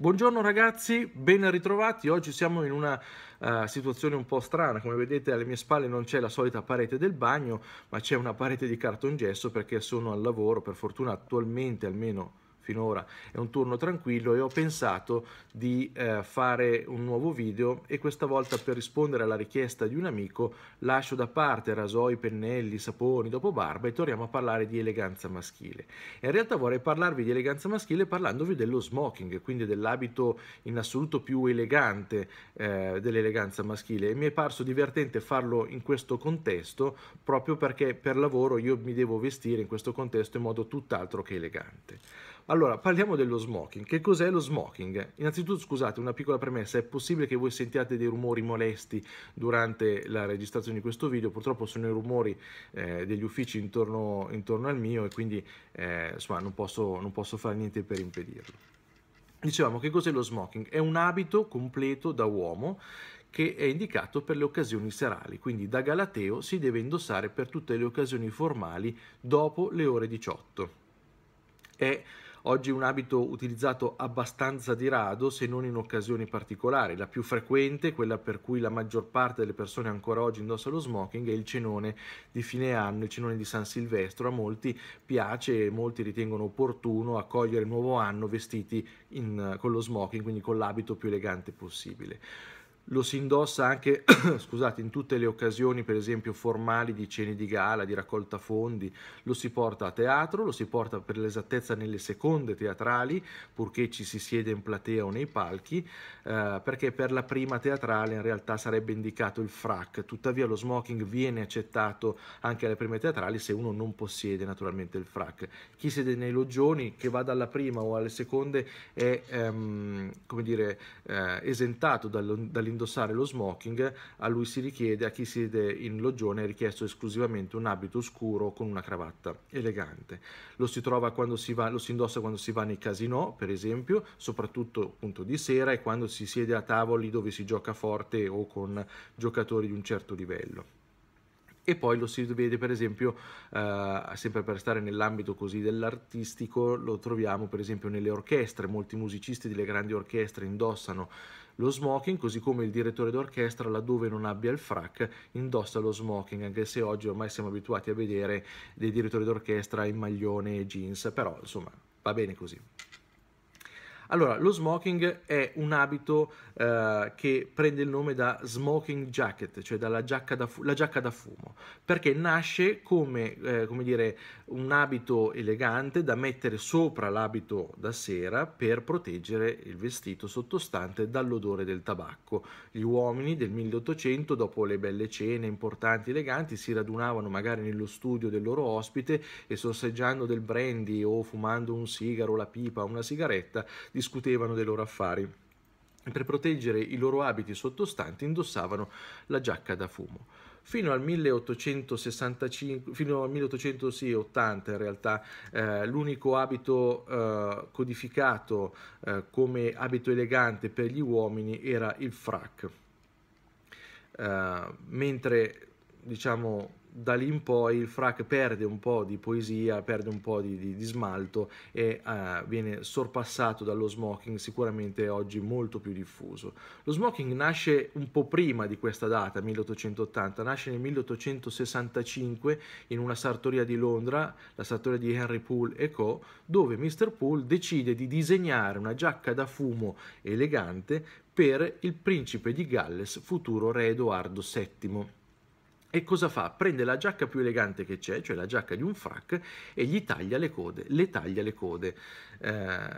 Buongiorno ragazzi, ben ritrovati. Oggi siamo in una uh, situazione un po' strana. Come vedete alle mie spalle non c'è la solita parete del bagno, ma c'è una parete di cartongesso perché sono al lavoro. Per fortuna attualmente almeno finora è un turno tranquillo e ho pensato di eh, fare un nuovo video e questa volta per rispondere alla richiesta di un amico lascio da parte rasoi, pennelli, saponi, dopo barba e torniamo a parlare di eleganza maschile. E in realtà vorrei parlarvi di eleganza maschile parlandovi dello smoking, quindi dell'abito in assoluto più elegante eh, dell'eleganza maschile e mi è parso divertente farlo in questo contesto proprio perché per lavoro io mi devo vestire in questo contesto in modo tutt'altro che elegante. Allora, parliamo dello smoking. Che cos'è lo smoking? Innanzitutto, scusate, una piccola premessa, è possibile che voi sentiate dei rumori molesti durante la registrazione di questo video, purtroppo sono i rumori eh, degli uffici intorno, intorno, al mio e quindi eh, insomma, non posso, non posso fare niente per impedirlo. Dicevamo che cos'è lo smoking? È un abito completo da uomo che è indicato per le occasioni serali, quindi da Galateo si deve indossare per tutte le occasioni formali dopo le ore 18. È Oggi è un abito utilizzato abbastanza di rado se non in occasioni particolari. La più frequente, quella per cui la maggior parte delle persone ancora oggi indossa lo smoking, è il cenone di fine anno, il cenone di San Silvestro. A molti piace e molti ritengono opportuno accogliere il nuovo anno vestiti in, con lo smoking, quindi con l'abito più elegante possibile lo si indossa anche scusate, in tutte le occasioni, per esempio formali di cene di gala, di raccolta fondi, lo si porta a teatro, lo si porta per l'esattezza nelle seconde teatrali, purché ci si siede in platea o nei palchi, eh, perché per la prima teatrale in realtà sarebbe indicato il frac, tuttavia lo smoking viene accettato anche alle prime teatrali se uno non possiede naturalmente il frac. Chi siede nei loggioni, che va dalla prima o alle seconde, è ehm, come dire, eh, esentato dall'indossamento indossare lo smoking, a lui si richiede, a chi siede in logione, è richiesto esclusivamente un abito scuro con una cravatta elegante. Lo si, trova quando si va, lo si indossa quando si va nei casinò, per esempio, soprattutto appunto di sera e quando si siede a tavoli dove si gioca forte o con giocatori di un certo livello e poi lo si vede per esempio eh, sempre per stare nell'ambito così dell'artistico lo troviamo per esempio nelle orchestre molti musicisti delle grandi orchestre indossano lo smoking, così come il direttore d'orchestra laddove non abbia il frac indossa lo smoking, anche se oggi ormai siamo abituati a vedere dei direttori d'orchestra in maglione e jeans, però insomma va bene così. Allora, lo smoking è un abito eh, che prende il nome da smoking jacket, cioè dalla giacca da, fu- giacca da fumo, perché nasce come, eh, come dire, un abito elegante da mettere sopra l'abito da sera per proteggere il vestito sottostante dall'odore del tabacco. Gli uomini del 1800, dopo le belle cene importanti, eleganti, si radunavano magari nello studio del loro ospite e sorseggiando del brandy o fumando un sigaro, la pipa, una sigaretta, discutevano dei loro affari per proteggere i loro abiti sottostanti indossavano la giacca da fumo. Fino al 1865, fino al 1880 in realtà, eh, l'unico abito eh, codificato eh, come abito elegante per gli uomini era il frac. Eh, mentre diciamo da lì in poi il frac perde un po' di poesia, perde un po' di, di, di smalto e uh, viene sorpassato dallo smoking sicuramente oggi molto più diffuso. Lo smoking nasce un po' prima di questa data, 1880, nasce nel 1865 in una sartoria di Londra, la sartoria di Henry Poole e Co., dove Mr. Poole decide di disegnare una giacca da fumo elegante per il principe di Galles, futuro re Edoardo VII. E cosa fa? Prende la giacca più elegante che c'è, cioè la giacca di un frac, e gli taglia le code, le taglia le code. Eh,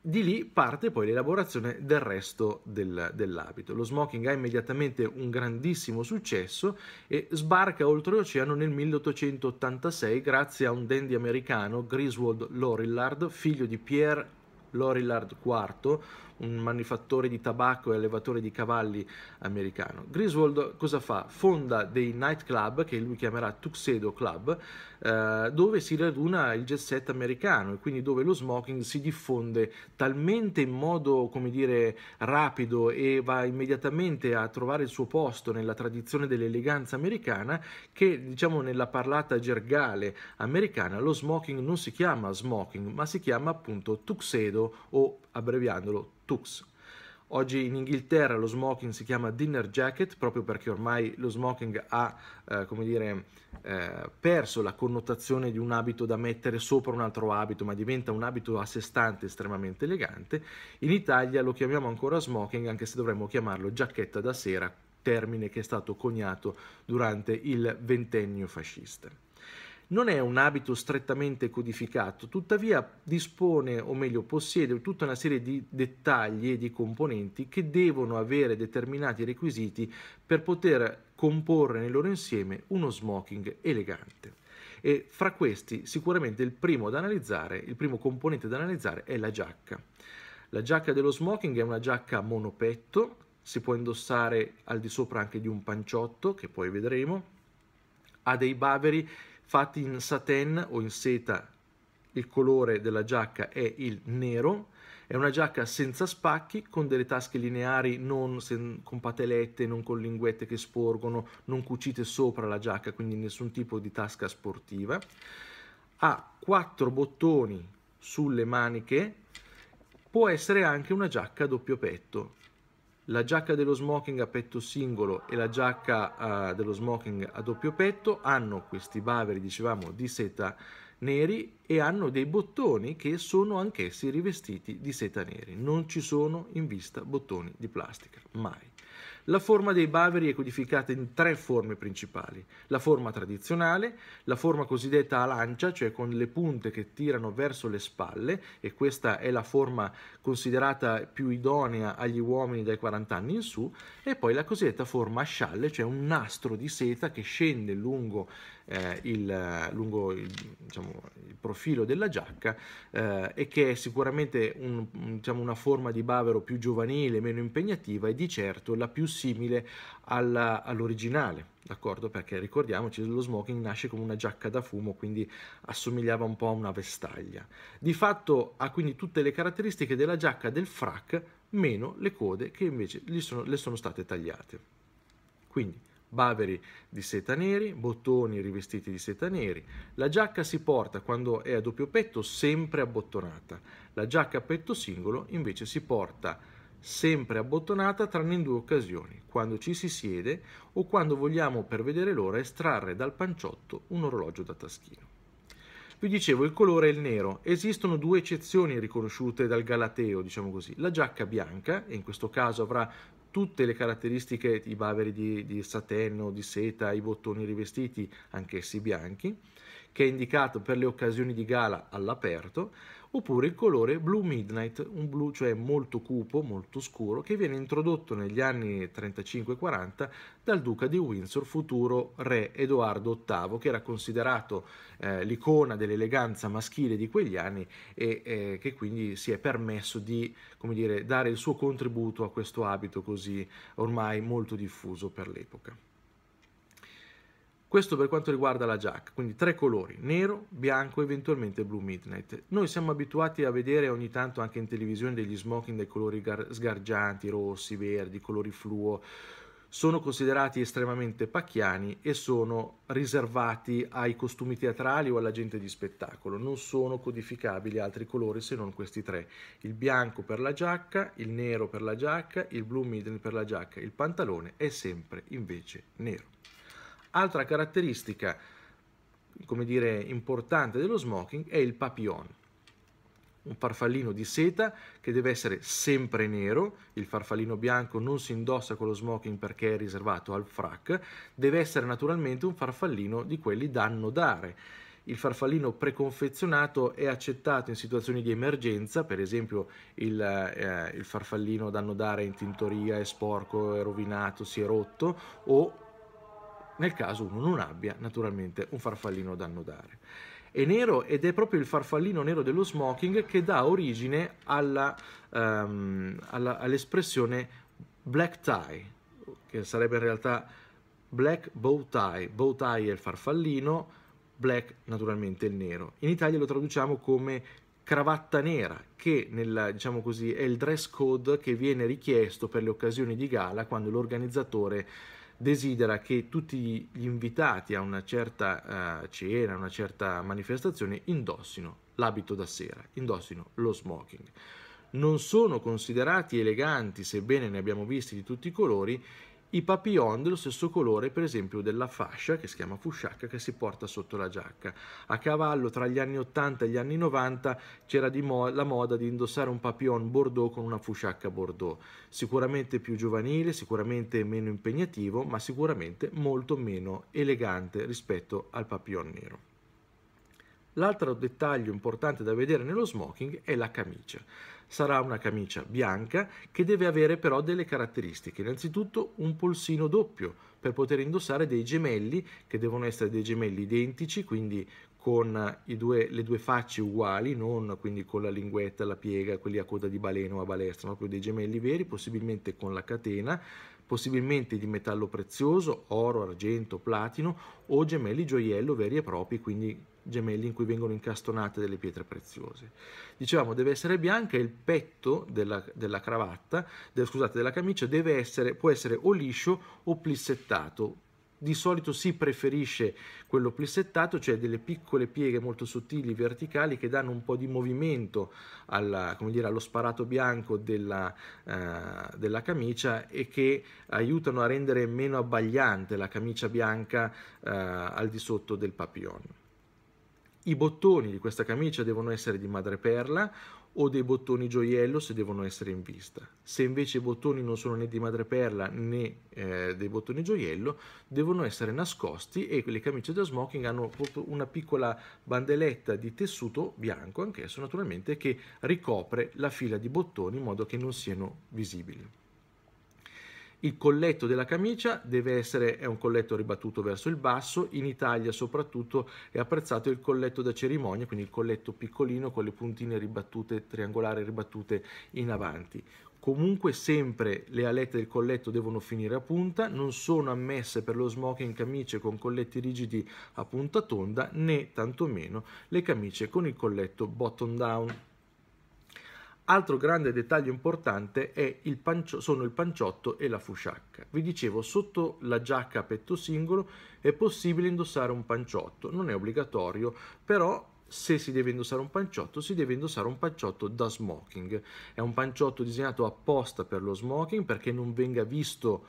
di lì parte poi l'elaborazione del resto del, dell'abito. Lo smoking ha immediatamente un grandissimo successo e sbarca oltreoceano nel 1886 grazie a un dandy americano, Griswold Lorillard, figlio di Pierre Lorillard IV, un manifattore di tabacco e allevatore di cavalli americano. Griswold cosa fa? Fonda dei nightclub che lui chiamerà Tuxedo Club, eh, dove si raduna il jet set americano e quindi dove lo smoking si diffonde talmente in modo, come dire, rapido e va immediatamente a trovare il suo posto nella tradizione dell'eleganza americana che, diciamo, nella parlata gergale americana lo smoking non si chiama smoking, ma si chiama appunto tuxedo o abbreviandolo tux. Oggi in Inghilterra lo smoking si chiama dinner jacket proprio perché ormai lo smoking ha eh, come dire, eh, perso la connotazione di un abito da mettere sopra un altro abito, ma diventa un abito a sé stante estremamente elegante. In Italia lo chiamiamo ancora smoking, anche se dovremmo chiamarlo giacchetta da sera, termine che è stato coniato durante il ventennio fascista non è un abito strettamente codificato, tuttavia dispone, o meglio possiede, tutta una serie di dettagli e di componenti che devono avere determinati requisiti per poter comporre nel loro insieme uno smoking elegante. E fra questi sicuramente il primo da analizzare, il primo componente da analizzare è la giacca. La giacca dello smoking è una giacca monopetto, si può indossare al di sopra anche di un panciotto, che poi vedremo, ha dei baveri fatti in satin o in seta, il colore della giacca è il nero, è una giacca senza spacchi, con delle tasche lineari, non con patelette, non con linguette che sporgono, non cucite sopra la giacca, quindi nessun tipo di tasca sportiva. Ha quattro bottoni sulle maniche, può essere anche una giacca a doppio petto la giacca dello smoking a petto singolo e la giacca uh, dello smoking a doppio petto hanno questi baveri, dicevamo, di seta neri e hanno dei bottoni che sono anch'essi rivestiti di seta neri. Non ci sono in vista bottoni di plastica, mai. La forma dei baveri è codificata in tre forme principali. La forma tradizionale, la forma cosiddetta a lancia, cioè con le punte che tirano verso le spalle, e questa è la forma considerata più idonea agli uomini dai 40 anni in su, e poi la cosiddetta forma a scialle, cioè un nastro di seta che scende lungo eh, il, lungo il, diciamo, il, profilo della giacca eh, e che è sicuramente un, diciamo, una forma di bavero più giovanile, meno impegnativa e di certo la più simile all'originale. D'accordo? Perché ricordiamoci lo smoking nasce come una giacca da fumo, quindi assomigliava un po' a una vestaglia. Di fatto ha quindi tutte le caratteristiche della giacca del frac, meno le code che invece sono, le sono state tagliate. Quindi baveri di seta neri, bottoni rivestiti di seta neri. La giacca si porta quando è a doppio petto sempre abbottonata. La giacca a petto singolo invece si porta sempre abbottonata tranne in due occasioni, quando ci si siede o quando vogliamo per vedere l'ora estrarre dal panciotto un orologio da taschino. Vi dicevo, il colore è il nero. Esistono due eccezioni riconosciute dal Galateo, diciamo così. La giacca bianca, e in questo caso avrà tutte le caratteristiche, i baveri di, di satenno, di seta, i bottoni rivestiti, anch'essi bianchi, che è indicato per le occasioni di gala all'aperto, oppure il colore Blue Midnight, un blu cioè molto cupo, molto scuro, che viene introdotto negli anni 35-40 dal duca di Windsor, futuro re Edoardo VIII, che era considerato eh, l'icona dell'eleganza maschile di quegli anni e eh, che quindi si è permesso di dire, dare il suo contributo a questo abito così ormai molto diffuso per l'epoca. Questo per quanto riguarda la giacca, quindi tre colori, nero, bianco e eventualmente blu midnight. Noi siamo abituati a vedere ogni tanto anche in televisione degli smoking dei colori sgargianti, rossi, verdi, colori fluo. Sono considerati estremamente pacchiani e sono riservati ai costumi teatrali o alla gente di spettacolo. Non sono codificabili altri colori se non questi tre. Il bianco per la giacca, il nero per la giacca, il blu midnight per la giacca. Il pantalone è sempre invece nero. Altra caratteristica, come dire, importante dello smoking è il papillon, un farfallino di seta che deve essere sempre nero, il farfallino bianco non si indossa con lo smoking perché è riservato al frac, deve essere naturalmente un farfallino di quelli da annodare. Il farfallino preconfezionato è accettato in situazioni di emergenza, per esempio il, eh, il farfallino da annodare in tintoria è sporco, è rovinato, si è rotto o nel caso uno non abbia naturalmente un farfallino da annodare. È nero ed è proprio il farfallino nero dello smoking che dà origine alla, um, alla, all'espressione black tie, che sarebbe in realtà black bow tie, bow tie è il farfallino, black naturalmente il nero. In Italia lo traduciamo come cravatta nera, che nella, diciamo così, è il dress code che viene richiesto per le occasioni di gala quando l'organizzatore desidera che tutti gli invitati a una certa uh, cena, a una certa manifestazione, indossino l'abito da sera, indossino lo smoking. Non sono considerati eleganti, sebbene ne abbiamo visti di tutti i colori, i papillon dello stesso colore per esempio della fascia che si chiama fusciacca che si porta sotto la giacca. A cavallo tra gli anni 80 e gli anni 90 c'era mo la moda di indossare un papillon bordeaux con una fusciacca bordeaux, sicuramente più giovanile, sicuramente meno impegnativo, ma sicuramente molto meno elegante rispetto al papillon nero. L'altro dettaglio importante da vedere nello smoking è la camicia sarà una camicia bianca che deve avere però delle caratteristiche. Innanzitutto un polsino doppio per poter indossare dei gemelli che devono essere dei gemelli identici, quindi con due, le due facce uguali, non quindi con la linguetta, la piega, quelli a coda di baleno o a balestra, ma proprio dei gemelli veri, possibilmente con la catena, possibilmente di metallo prezioso, oro, argento, platino o gemelli gioiello veri e propri, quindi gemelli in cui vengono incastonate delle pietre preziose. Dicevamo deve essere bianca e il petto della, della cravatta, del, scusate, della camicia deve essere, può essere o liscio o plissettato, di solito si preferisce quello plissettato, cioè delle piccole pieghe molto sottili verticali che danno un po' di movimento alla, dire, allo sparato bianco della, eh, della, camicia e che aiutano a rendere meno abbagliante la camicia bianca eh, al di sotto del papillon. I bottoni di questa camicia devono essere di madreperla o dei bottoni gioiello se devono essere in vista. Se invece i bottoni non sono né di madreperla né eh, dei bottoni gioiello, devono essere nascosti e le camicie da smoking hanno una piccola bandeletta di tessuto bianco, anch'esso naturalmente, che ricopre la fila di bottoni in modo che non siano visibili. Il colletto della camicia deve essere, è un colletto ribattuto verso il basso, in Italia soprattutto è apprezzato il colletto da cerimonia, quindi il colletto piccolino con le puntine ribattute, triangolari ribattute in avanti. Comunque sempre le alette del colletto devono finire a punta, non sono ammesse per lo smoking camicie con colletti rigidi a punta tonda né tantomeno le camicie con il colletto bottom down. Altro grande dettaglio importante il pancio, sono il panciotto e la fusciacca. Vi dicevo, sotto la giacca a petto singolo è possibile indossare un panciotto, non è obbligatorio, però se si deve indossare un panciotto, si deve indossare un panciotto da smoking. È un panciotto disegnato apposta per lo smoking perché non venga visto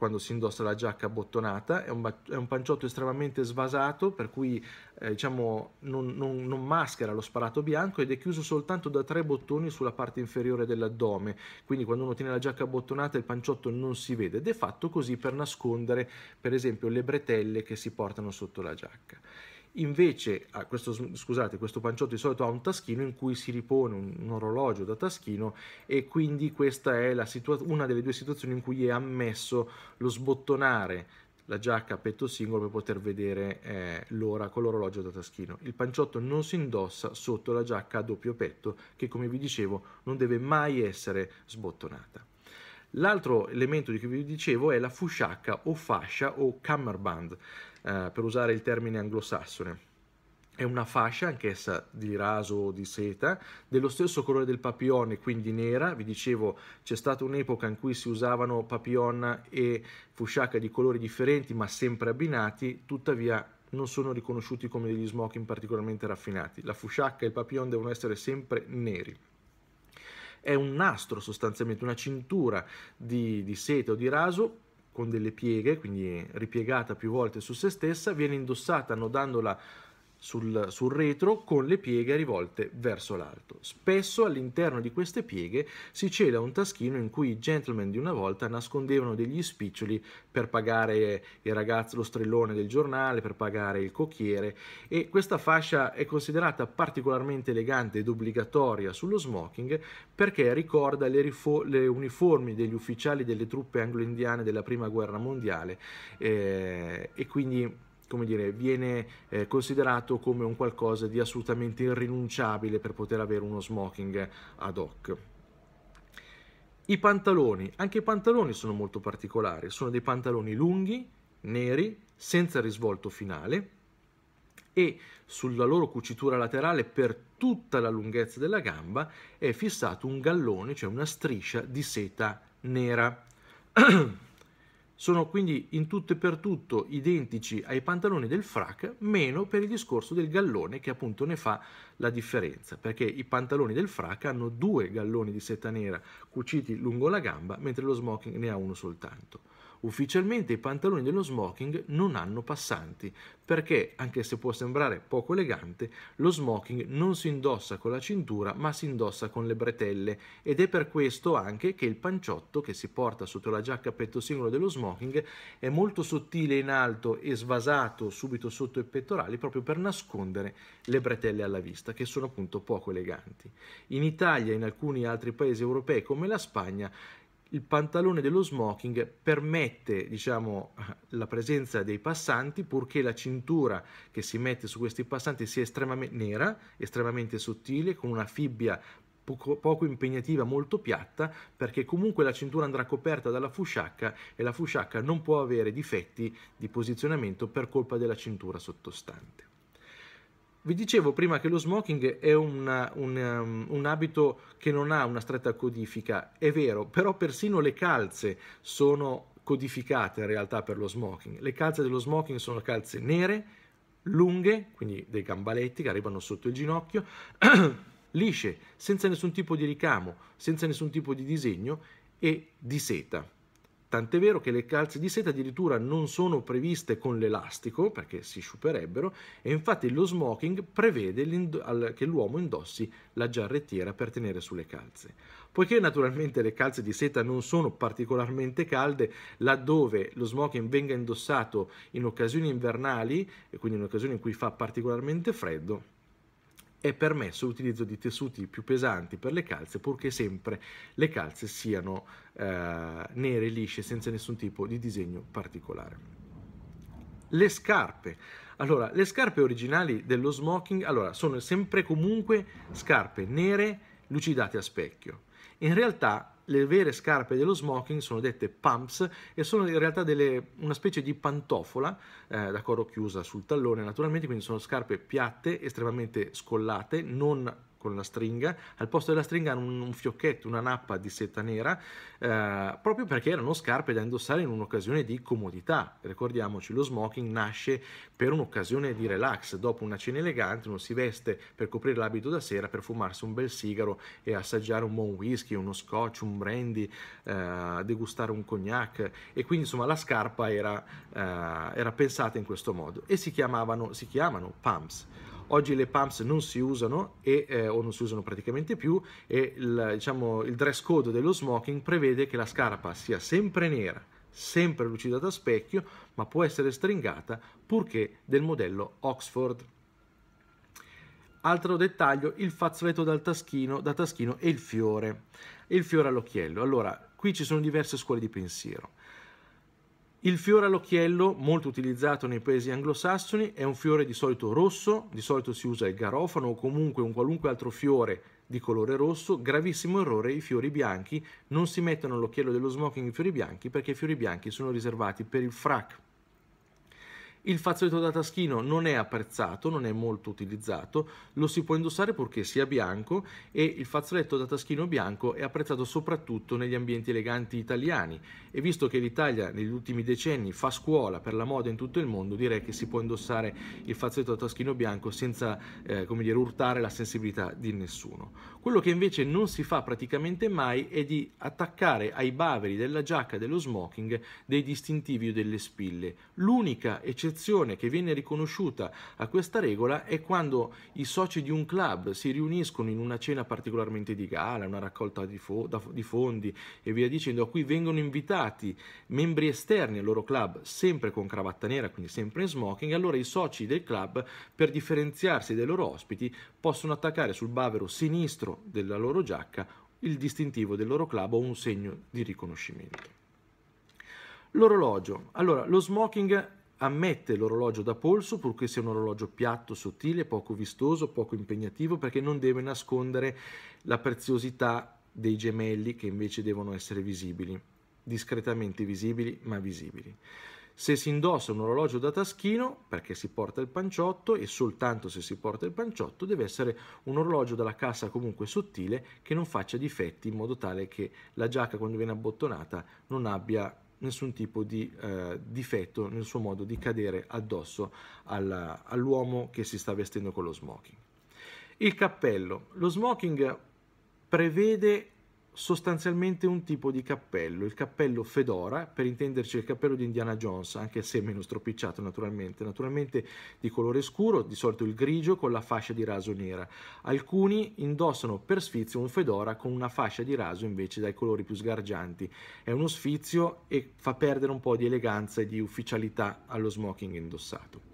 quando si indossa la giacca abbottonata, è un, è un panciotto estremamente svasato per cui eh, diciamo, non, non, non, maschera lo sparato bianco ed è chiuso soltanto da tre bottoni sulla parte inferiore dell'addome, quindi quando uno tiene la giacca abbottonata il panciotto non si vede ed è fatto così per nascondere per esempio le bretelle che si portano sotto la giacca. Invece, ah, questo, scusate, questo panciotto di solito ha un taschino in cui si ripone un, un orologio da taschino e quindi questa è situa- una delle due situazioni in cui è ammesso lo sbottonare la giacca a petto singolo per poter vedere eh, l'ora con l'orologio da taschino. Il panciotto non si indossa sotto la giacca a doppio petto che come vi dicevo non deve mai essere sbottonata. L'altro elemento di cui vi dicevo è la fusciacca o fascia o cammerband. Eh, per usare il termine anglosassone. È una fascia, anch'essa di raso o di seta, dello stesso colore del papillon quindi nera. Vi dicevo, c'è stata un'epoca in cui si usavano papillon e fusciacca di colori differenti, ma sempre abbinati, tuttavia non sono riconosciuti come degli smoking particolarmente raffinati. La fusciacca e il papillon devono essere sempre neri è un nastro sostanzialmente, una cintura di, di seta o di raso con delle pieghe, quindi ripiegata più volte su se stessa, viene indossata annodandola sul, sul, retro con le pieghe rivolte verso l'alto. Spesso all'interno di queste pieghe si cela un taschino in cui i gentleman di una volta nascondevano degli spiccioli per pagare il ragazzo, lo strellone del giornale, per pagare il cocchiere e questa fascia è considerata particolarmente elegante ed obbligatoria sullo smoking perché ricorda le, rifo- le uniformi degli ufficiali delle truppe anglo-indiane della prima guerra mondiale eh, e quindi come dire, viene eh, considerato come un qualcosa di assolutamente irrinunciabile per poter avere uno smoking ad hoc. I pantaloni, anche i pantaloni sono molto particolari, sono dei pantaloni lunghi, neri, senza risvolto finale e sulla loro cucitura laterale per tutta la lunghezza della gamba è fissato un gallone, cioè una striscia di seta nera. Sono quindi in tutto e per tutto identici ai pantaloni del frac, meno per il discorso del gallone che appunto ne fa la differenza, perché i pantaloni del frac hanno due galloni di seta nera cuciti lungo la gamba, mentre lo smoking ne ha uno soltanto. Ufficialmente i pantaloni dello smoking non hanno passanti, perché, anche se può sembrare poco elegante, lo smoking non si indossa con la cintura ma si indossa con le bretelle ed è per questo anche che il panciotto che si porta sotto la giacca a petto singolo dello smoking è molto sottile in alto e svasato subito sotto i pettorali proprio per nascondere le bretelle alla vista, che sono appunto poco eleganti. In Italia e in alcuni altri paesi europei come la Spagna il pantalone dello smoking permette diciamo, la presenza dei passanti purché la cintura che si mette su questi passanti sia estremamente nera, estremamente sottile, con una fibbia poco, poco impegnativa, molto piatta, perché comunque la cintura andrà coperta dalla fusciacca e la fusciacca non può avere difetti di posizionamento per colpa della cintura sottostante. Vi dicevo prima che lo smoking è una, un, um, un, abito che non ha una stretta codifica, è vero, però persino le calze sono codificate in realtà per lo smoking. Le calze dello smoking sono calze nere, lunghe, quindi dei gambaletti che arrivano sotto il ginocchio, lisce, senza nessun tipo di ricamo, senza nessun tipo di disegno e di seta. Tant'è vero che le calze di seta addirittura non sono previste con l'elastico perché si sciuperebbero e infatti lo smoking prevede che l'uomo indossi la giarrettiera per tenere sulle calze. Poiché naturalmente le calze di seta non sono particolarmente calde, laddove lo smoking venga indossato in occasioni invernali e quindi in occasioni in cui fa particolarmente freddo, è permesso l'utilizzo di tessuti più pesanti per le calze purché sempre le calze siano eh, nere, lisce, senza nessun tipo di disegno particolare. Le scarpe. Allora, le scarpe originali dello smoking allora, sono sempre comunque scarpe nere lucidate a specchio in realtà le vere scarpe dello smoking sono dette pumps e sono in realtà delle, una specie di pantofola eh, da coro chiusa sul tallone naturalmente, quindi sono scarpe piatte, estremamente scollate, non con la stringa, al posto della stringa hanno un, un fiocchetto, una nappa di seta nera, eh, proprio perché erano scarpe da indossare in un'occasione di comodità. Ricordiamoci, lo smoking nasce per un'occasione di relax, dopo una cena elegante uno si veste per coprire l'abito da sera, per fumarsi un bel sigaro e assaggiare un buon whisky, uno scotch, un brandy, eh, degustare un cognac e quindi insomma la scarpa era, eh, era pensata in questo modo e si chiamavano, si chiamano pumps oggi le pumps non si usano e, eh, o non si usano praticamente più e il, diciamo, il dress code dello smoking prevede che la scarpa sia sempre nera, sempre lucida da specchio, ma può essere stringata purché del modello Oxford. Altro dettaglio, il fazzoletto dal taschino, da taschino e il fiore, il fiore all'occhiello. Allora, qui ci sono diverse scuole di pensiero. Il fiore all'occhiello, molto utilizzato nei paesi anglosassoni, è un fiore di solito rosso, di solito si usa il garofano o comunque un qualunque altro fiore di colore rosso, gravissimo errore i fiori bianchi, non si mettono all'occhiello dello smoking i fiori bianchi perché i fiori bianchi sono riservati per il frac, il fazzoletto da taschino non è apprezzato, non è molto utilizzato, lo si può indossare purché sia bianco e il fazzoletto da taschino bianco è apprezzato soprattutto negli ambienti eleganti italiani e visto che l'Italia negli ultimi decenni fa scuola per la moda in tutto il mondo direi che si può indossare il fazzoletto da taschino bianco senza eh, dire, urtare la sensibilità di nessuno. Quello che invece non si fa praticamente mai è di attaccare ai baveri della giacca dello smoking dei distintivi o delle spille. L'unica eccezione che viene riconosciuta a questa regola è quando i soci di un club si riuniscono in una cena particolarmente di gala, una raccolta di, fo- di fondi e via dicendo, a cui vengono invitati membri esterni al loro club, sempre con cravatta nera, quindi sempre in smoking, allora i soci del club, per differenziarsi dai loro ospiti, possono attaccare sul bavero sinistro dentro della loro giacca il distintivo del loro club o un segno di riconoscimento. L'orologio. Allora, lo smoking ammette l'orologio da polso purché sia un orologio piatto, sottile, poco vistoso, poco impegnativo perché non deve nascondere la preziosità dei gemelli che invece devono essere visibili, discretamente visibili ma visibili se si indossa un orologio da taschino, perché si porta il panciotto e soltanto se si porta il panciotto, deve essere un orologio dalla cassa comunque sottile che non faccia difetti in modo tale che la giacca quando viene abbottonata non abbia nessun tipo di eh, difetto nel suo modo di cadere addosso alla, all'uomo che si sta vestendo con lo smoking. Il cappello. Lo smoking prevede sostanzialmente un tipo di cappello, il cappello fedora, per intenderci il cappello di Indiana Jones, anche se meno stropicciato naturalmente, naturalmente di colore scuro, di solito il grigio con la fascia di raso nera. Alcuni indossano per sfizio un fedora con una fascia di raso invece dai colori più sgargianti. È uno sfizio e fa perdere un po' di eleganza e di ufficialità allo smoking indossato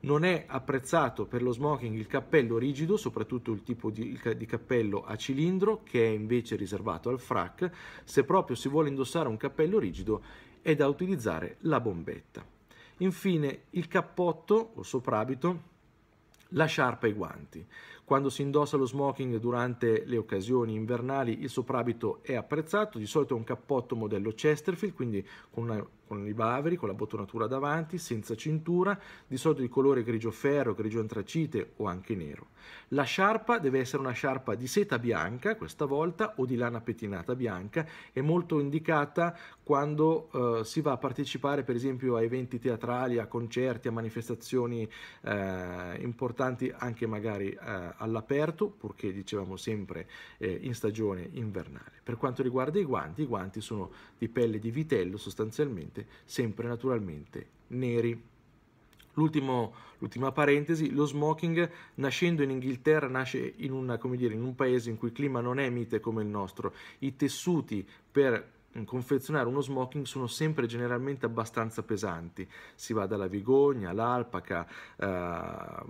non è apprezzato per lo smoking il cappello rigido, soprattutto il tipo di, di, cappello a cilindro che è invece riservato al frac. Se proprio si vuole indossare un cappello rigido è da utilizzare la bombetta. Infine il cappotto o soprabito, la sciarpa e i guanti. Quando si indossa lo smoking durante le occasioni invernali il soprabito è apprezzato, di solito è un cappotto modello Chesterfield, quindi con, una, con i baveri, con la bottonatura davanti, senza cintura, di solito di colore grigio ferro, grigio antracite o anche nero. La sciarpa deve essere una sciarpa di seta bianca, questa volta, o di lana pettinata bianca, è molto indicata quando eh, si va a partecipare per esempio a eventi teatrali, a concerti, a manifestazioni eh, importanti anche magari eh, all'aperto, purché dicevamo sempre eh, in stagione invernale. Per quanto riguarda i guanti, i guanti sono di pelle di vitello sostanzialmente, sempre naturalmente neri. L'ultimo, l'ultima parentesi, lo smoking nascendo in Inghilterra nasce in, una, dire, in un paese in cui il clima non è mite come il nostro, i tessuti per Mm, confezionare uno smoking sono sempre generalmente abbastanza pesanti, si va dalla vigogna, l'alpaca, eh,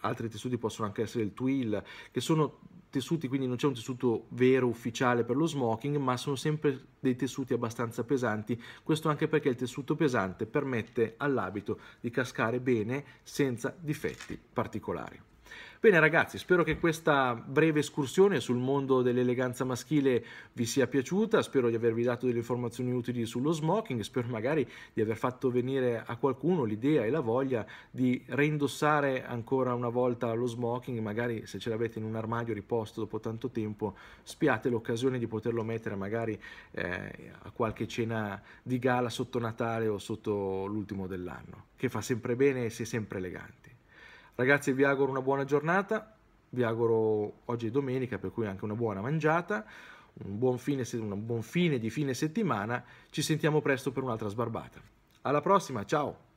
altri tessuti possono anche essere il twill, che sono tessuti, quindi non c'è un tessuto vero ufficiale per lo smoking, ma sono sempre dei tessuti abbastanza pesanti, questo anche perché il tessuto pesante permette all'abito di cascare bene senza difetti particolari. Bene ragazzi, spero che questa breve escursione sul mondo dell'eleganza maschile vi sia piaciuta, spero di avervi dato delle informazioni utili sullo smoking, spero magari di aver fatto venire a qualcuno l'idea e la voglia di reindossare ancora una volta lo smoking, magari se ce l'avete in un armadio riposto dopo tanto tempo, spiate l'occasione di poterlo mettere magari eh, a qualche cena di gala sotto Natale o sotto l'ultimo dell'anno, che fa sempre bene e si è sempre eleganti. Ragazzi vi auguro una buona giornata, vi auguro oggi è domenica per cui anche una buona mangiata, un buon fine, un buon fine di fine settimana, ci sentiamo presto per un'altra sbarbata. Alla prossima, ciao!